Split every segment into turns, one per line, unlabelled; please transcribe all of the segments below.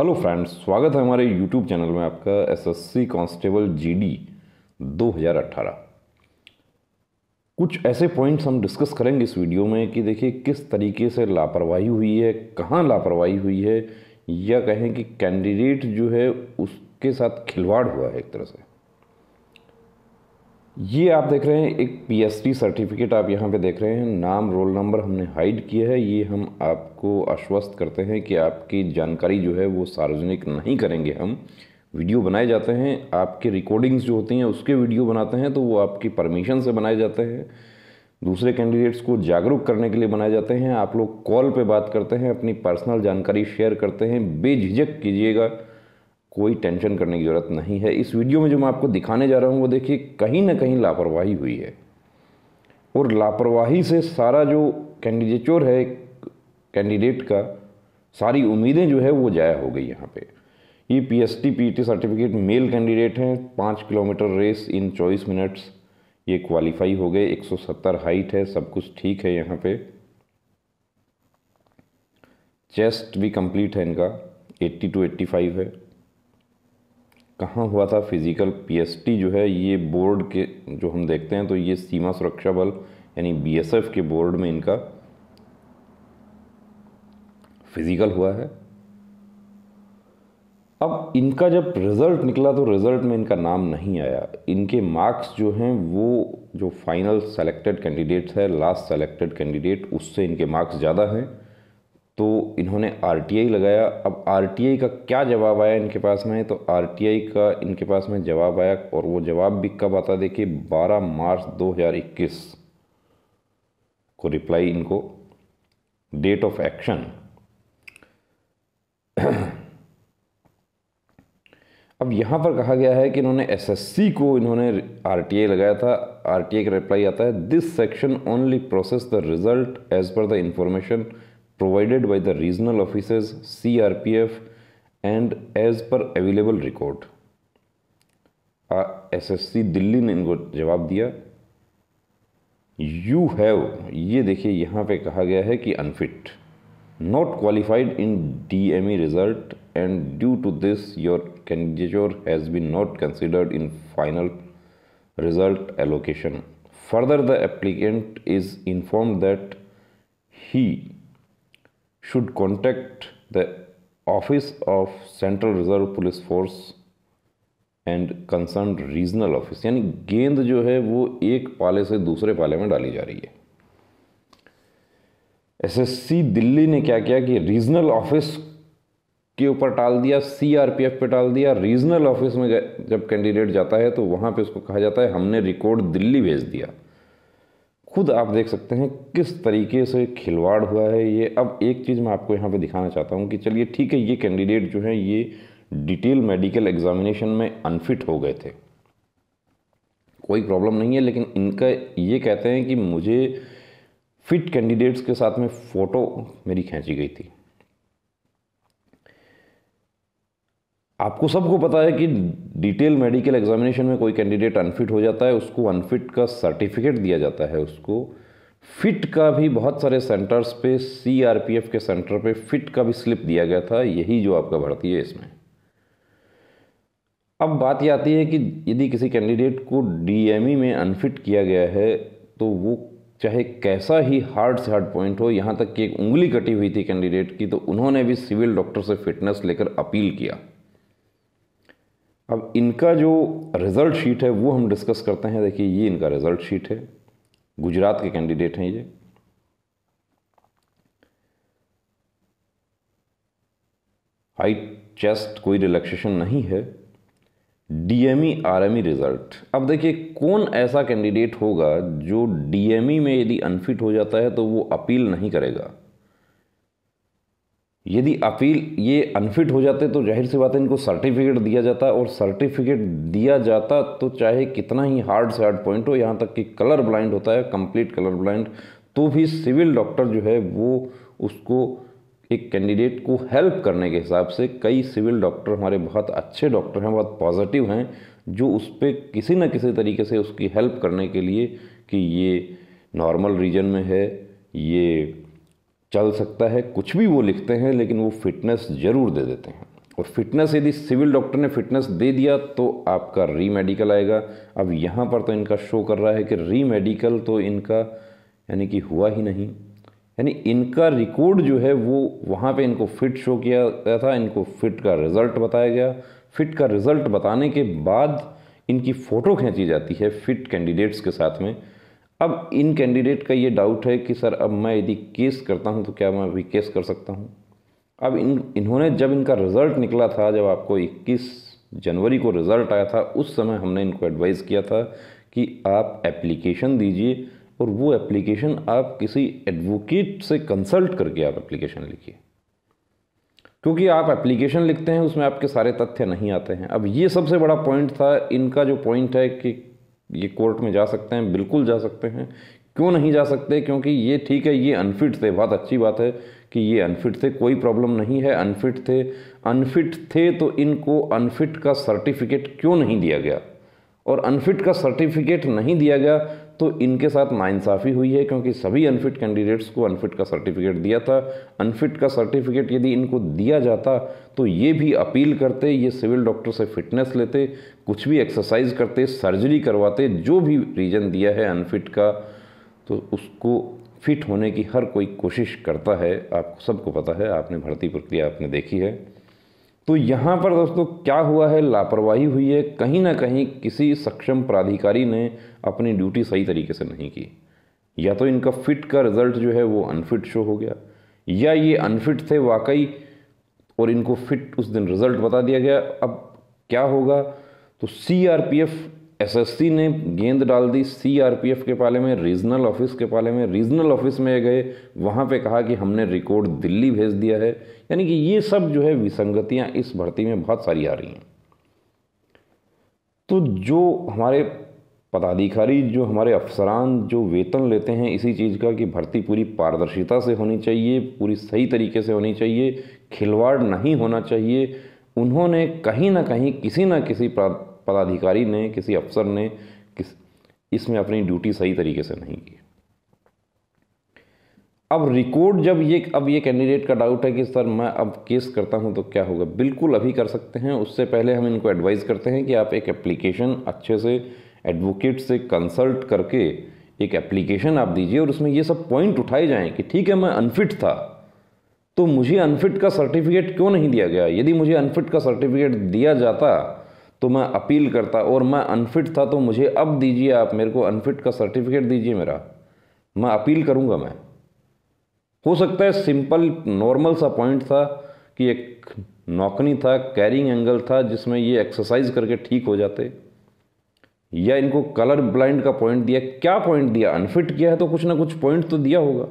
Hello friends स्वागत है हमारे यूट्यूब चैनल में आपका एसएससी कांस्टेबल जीडी 2018 कुछ ऐसे पॉइंट्स हम डिस्कस करेंगे इस वीडियो में कि देखिए किस तरीके से लापरवाही हुई है कहाँ लापरवाही हुई है या कहें कि कैंडिडेट जो है उसके साथ खिलवाड़ हुआ है एक तरह से ये आप देख रहे हैं एक टी सर्टिफिकेट आप यहाँ पे देख रहे हैं नाम रोल नंबर हमने हाइड किया है ये हम आपको आश्वस्त करते हैं कि आपकी जानकारी जो है वो सार्वजनिक नहीं करेंगे हम वीडियो बनाए जाते हैं आपके रिकॉर्डिंग्स जो होती हैं उसके वीडियो बनाते हैं तो वो आपकी परमिशन से बनाए जाते हैं दूसरे कैंडिडेट्स को जागरूक करने के लिए बनाए जाते हैं आप लोग कॉल पर बात करते हैं अपनी पर्सनल जानकारी शेयर करते हैं बेझिझक कीजिएगा कोई टेंशन करने की ज़रूरत नहीं है इस वीडियो में जो मैं आपको दिखाने जा रहा हूँ वो देखिए कहीं ना कहीं लापरवाही हुई है और लापरवाही से सारा जो कैंडिडेचोर है कैंडिडेट का सारी उम्मीदें जो है वो जाया हो गई यहाँ पे ये P S T P T certificate male candidate हैं पाँच किलोमीटर रेस इन चौबीस मिनट्स ये क्वालिफाई हो गए सत्तर हाइट है सब कुछ ठीक है यहाँ पे चेस्ट भी कंप्लीट है इनका एट्टी टू एट्टी फाइव है कहाँ हुआ था फिज़िकल पीएसटी जो है ये बोर्ड के जो हम देखते हैं तो ये सीमा सुरक्षा बल यानी बीएसएफ के बोर्ड में इनका फिज़िकल हुआ है अब इनका जब रिज़ल्ट निकला तो रिज़ल्ट में इनका नाम नहीं आया इनके मार्क्स जो हैं वो जो फाइनल सेलेक्टेड कैंडिडेट्स है लास्ट सेलेक्टेड कैंडिडेट उससे इनके मार्क्स ज़्यादा हैं तो इन्होंने आर लगाया अब आर का क्या जवाब आया इनके पास में तो आर का इनके पास में जवाब आया और वो जवाब भी कब आता देखिए 12 मार्च 2021 को रिप्लाई इनको डेट ऑफ एक्शन अब यहाँ पर कहा गया है कि इन्होंने एसएससी को इन्होंने आरटीए लगाया था आरटीए का रिप्लाई आता है this section only process the result as per the information provided by the regional officers, CRPF, and as per available record. SSC Delhi ने इनको जवाब दिया यू हैव ये देखिए यहाँ पे कहा गया है कि unfit not qualified in D M E result and due to this your candidature has been not considered in final result allocation. Further, the applicant is informed that he should contact the Office of Central Reserve Police Force and concern regional office यानी गेंद जो है वो एक पाले से दूसरे पाले में डाली जा रही है एसएससी दिल्ली ने क्या किया कि रीजनल ऑफिस के ऊपर टाल दिया सीआरपीएफ पे टाल दिया रीजनल ऑफिस में जब कैंडिडेट जाता है तो वहां पे उसको कहा जाता है हमने रिकॉर्ड दिल्ली भेज दिया खुद आप देख सकते हैं किस तरीके से खिलवाड़ हुआ है ये अब एक चीज़ मैं आपको यहाँ पे दिखाना चाहता हूँ कि चलिए ठीक है ये कैंडिडेट जो है ये डिटेल मेडिकल एग्जामिनेशन में अनफिट हो गए थे कोई प्रॉब्लम नहीं है लेकिन इनका ये कहते हैं कि मुझे फिट कैंडिडेट्स के साथ में फ़ोटो मेरी खींची गई थी आपको सबको पता है कि डिटेल मेडिकल एग्जामिनेशन में कोई कैंडिडेट अनफिट हो जाता है उसको अनफिट का सर्टिफिकेट दिया जाता है उसको फिट का भी बहुत सारे सेंटर्स पे सीआरपीएफ के सेंटर पे फिट का भी स्लिप दिया गया था यही जो आपका भर्ती है इसमें अब बात यह आती है कि यदि किसी कैंडिडेट को डीएमई e में अनफिट किया गया है तो वो चाहे कैसा ही हार्ड से हार्ड पॉइंट हो यहाँ तक कि एक उंगली कटी हुई थी कैंडिडेट की तो उन्होंने भी सिविल डॉक्टर से फिटनेस लेकर अपील किया अब इनका जो रिज़ल्ट शीट है वो हम डिस्कस करते हैं देखिए ये इनका रिज़ल्ट शीट है गुजरात के कैंडिडेट हैं ये हाइट चेस्ट कोई रिलैक्सेशन नहीं है डीएमई आरएमई रिजल्ट अब देखिए कौन ऐसा कैंडिडेट होगा जो डीएमई e में यदि अनफिट हो जाता है तो वो अपील नहीं करेगा यदि अपील ये अनफिट हो जाते तो जाहिर सी बात है इनको सर्टिफिकेट दिया जाता और सर्टिफिकेट दिया जाता तो चाहे कितना ही हार्ड से हार्ड पॉइंट हो यहाँ तक कि कलर ब्लाइंड होता है कंप्लीट कलर ब्लाइंड तो भी सिविल डॉक्टर जो है वो उसको एक कैंडिडेट को हेल्प करने के हिसाब से कई सिविल डॉक्टर हमारे बहुत अच्छे डॉक्टर हैं बहुत पॉजिटिव हैं जो उस पर किसी न किसी तरीके से उसकी हेल्प करने के लिए कि ये नॉर्मल रीजन में है ये चल सकता है कुछ भी वो लिखते हैं लेकिन वो फिटनेस ज़रूर दे देते हैं और फिटनेस यदि सिविल डॉक्टर ने फिटनेस दे दिया तो आपका री मेडिकल आएगा अब यहाँ पर तो इनका शो कर रहा है कि री मेडिकल तो इनका यानी कि हुआ ही नहीं यानी इनका रिकॉर्ड जो है वो वहाँ पे इनको फिट शो किया गया था इनको फिट का रिज़ल्ट बताया गया फिट का रिज़ल्ट बताने के बाद इनकी फ़ोटो खींची जाती है फिट कैंडिडेट्स के साथ में अब इन कैंडिडेट का ये डाउट है कि सर अब मैं यदि केस करता हूँ तो क्या मैं अभी केस कर सकता हूँ अब इन इन्होंने जब इनका रिज़ल्ट निकला था जब आपको 21 जनवरी को रिज़ल्ट आया था उस समय हमने इनको एडवाइज़ किया था कि आप एप्लीकेशन दीजिए और वो एप्लीकेशन आप किसी एडवोकेट से कंसल्ट करके आप एप्लीकेशन लिखिए क्योंकि आप एप्लीकेशन लिखते हैं उसमें आपके सारे तथ्य नहीं आते हैं अब ये सबसे बड़ा पॉइंट था इनका जो पॉइंट है कि ये कोर्ट में जा सकते हैं बिल्कुल जा सकते हैं क्यों नहीं जा सकते क्योंकि ये ठीक है ये अनफिट थे बहुत अच्छी बात है कि ये अनफिट थे कोई प्रॉब्लम नहीं है अनफिट थे अनफिट थे तो इनको अनफिट का सर्टिफिकेट क्यों नहीं दिया गया और अनफिट का सर्टिफिकेट नहीं दिया गया तो इनके साथ नाइंसाफ़ी हुई है क्योंकि सभी अनफिट कैंडिडेट्स को अनफिट का सर्टिफिकेट दिया था अनफिट का सर्टिफिकेट यदि इनको दिया जाता तो ये भी अपील करते ये सिविल डॉक्टर से फिटनेस लेते कुछ भी एक्सरसाइज करते सर्जरी करवाते जो भी रीज़न दिया है अनफिट का तो उसको फिट होने की हर कोई कोशिश करता है आप सबको पता है आपने भर्ती प्रक्रिया आपने देखी है तो यहाँ पर दोस्तों क्या हुआ है लापरवाही हुई है कहीं ना कहीं किसी सक्षम प्राधिकारी ने अपनी ड्यूटी सही तरीके से नहीं की या तो इनका फिट का रिजल्ट जो है वो अनफिट शो हो गया या ये अनफिट थे वाकई और इनको फिट उस दिन रिजल्ट बता दिया गया अब क्या होगा तो C R P F SSC ने गेंद डाल दी सीआरपीएफ के पाले में रीजनल ऑफिस के पाले में रीजनल ऑफिस में गए वहाँ पे कहा कि हमने रिकॉर्ड दिल्ली भेज दिया है यानी कि ये सब जो है विसंगतियाँ इस भर्ती में बहुत सारी आ रही हैं तो जो हमारे पदाधिकारी जो हमारे अफसरान जो वेतन लेते हैं इसी चीज़ का कि भर्ती पूरी पारदर्शिता से होनी चाहिए पूरी सही तरीके से होनी चाहिए खिलवाड़ नहीं होना चाहिए उन्होंने कहीं ना कहीं किसी ना किसी पदाधिकारी ने किसी अफसर ने किस इसमें अपनी ड्यूटी सही तरीके से नहीं की अब रिकॉर्ड जब ये अब ये कैंडिडेट का डाउट है कि सर मैं अब केस करता हूँ तो क्या होगा बिल्कुल अभी कर सकते हैं उससे पहले हम इनको एडवाइज करते हैं कि आप एक एप्लीकेशन अच्छे से एडवोकेट से कंसल्ट करके एक एप्लीकेशन आप दीजिए और उसमें ये सब पॉइंट उठाए जाएं कि ठीक है मैं अनफिट था तो मुझे अनफिट का सर्टिफिकेट क्यों नहीं दिया गया यदि मुझे अनफिट का सर्टिफिकेट दिया जाता तो मैं अपील करता और मैं अनफिट था तो मुझे अब दीजिए आप मेरे को अनफिट का सर्टिफिकेट दीजिए मेरा मैं अपील करूँगा मैं हो सकता है सिंपल नॉर्मल सा पॉइंट था कि एक नौकनी था कैरिंग एंगल था जिसमें ये एक्सरसाइज करके ठीक हो जाते या इनको कलर ब्लाइंड का पॉइंट दिया क्या पॉइंट दिया अनफिट किया है तो कुछ ना कुछ पॉइंट तो दिया होगा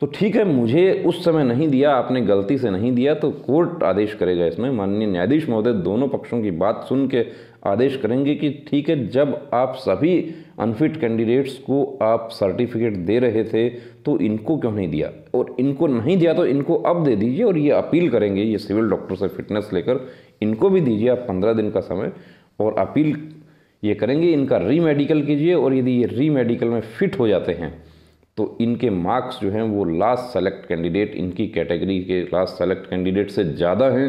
तो ठीक है मुझे उस समय नहीं दिया आपने गलती से नहीं दिया तो कोर्ट आदेश करेगा इसमें माननीय न्यायाधीश महोदय दोनों पक्षों की बात सुन के आदेश करेंगे कि ठीक है जब आप सभी अनफिट कैंडिडेट्स को आप सर्टिफिकेट दे रहे थे तो इनको क्यों नहीं दिया और इनको नहीं दिया तो इनको अब दे दीजिए और ये अपील करेंगे ये सिविल डॉक्टर से फिटनेस लेकर इनको भी दीजिए आप पंद्रह दिन का समय और अपील ये करेंगे इनका रीमेडिकल कीजिए और यदि ये रीमेडिकल में फिट हो जाते हैं तो इनके मार्क्स जो हैं वो लास्ट सेलेक्ट कैंडिडेट इनकी कैटेगरी के लास्ट सेलेक्ट कैंडिडेट से ज़्यादा हैं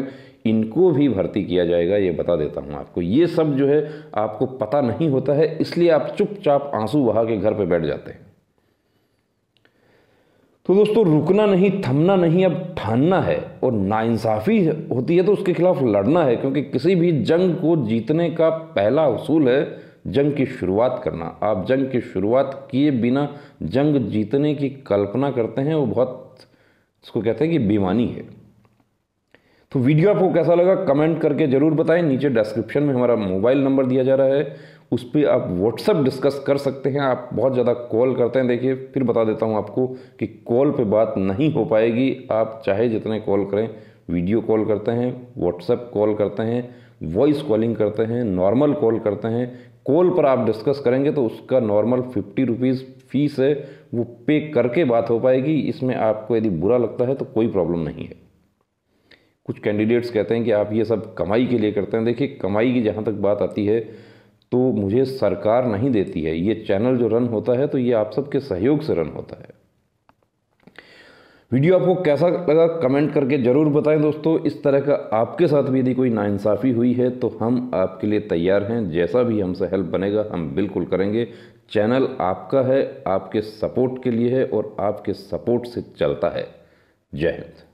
इनको भी भर्ती किया जाएगा ये बता देता हूँ आपको ये सब जो है आपको पता नहीं होता है इसलिए आप चुपचाप आंसू बहा के घर पे बैठ जाते हैं तो दोस्तों रुकना नहीं थमना नहीं अब ठानना है और नाइंसाफ़ी होती है तो उसके खिलाफ लड़ना है क्योंकि किसी भी जंग को जीतने का पहला असूल है जंग की शुरुआत करना आप जंग की शुरुआत किए बिना जंग जीतने की कल्पना करते हैं वो बहुत उसको कहते हैं कि बेमानी है तो वीडियो आपको कैसा लगा कमेंट करके ज़रूर बताएं नीचे डिस्क्रिप्शन में हमारा मोबाइल नंबर दिया जा रहा है उस पर आप व्हाट्सअप डिस्कस कर सकते हैं आप बहुत ज़्यादा कॉल करते हैं देखिए फिर बता देता हूँ आपको कि कॉल पे बात नहीं हो पाएगी आप चाहे जितने कॉल करें वीडियो कॉल करते हैं व्हाट्सएप कॉल करते हैं वॉइस कॉलिंग करते हैं नॉर्मल कॉल करते हैं कॉल पर आप डिस्कस करेंगे तो उसका नॉर्मल फिफ्टी रुपीज़ फीस है वो पे करके बात हो पाएगी इसमें आपको यदि बुरा लगता है तो कोई प्रॉब्लम नहीं है कुछ कैंडिडेट्स कहते हैं कि आप ये सब कमाई के लिए करते हैं देखिए कमाई की जहाँ तक बात आती है तो मुझे सरकार नहीं देती है ये चैनल जो रन होता है तो ये आप सबके सहयोग से रन होता है वीडियो आपको कैसा लगा कमेंट करके ज़रूर बताएं दोस्तों इस तरह का आपके साथ भी यदि कोई नाइंसाफ़ी हुई है तो हम आपके लिए तैयार हैं जैसा भी हमसे हेल्प बनेगा हम बिल्कुल करेंगे चैनल आपका है आपके सपोर्ट के लिए है और आपके सपोर्ट से चलता है जय हिंद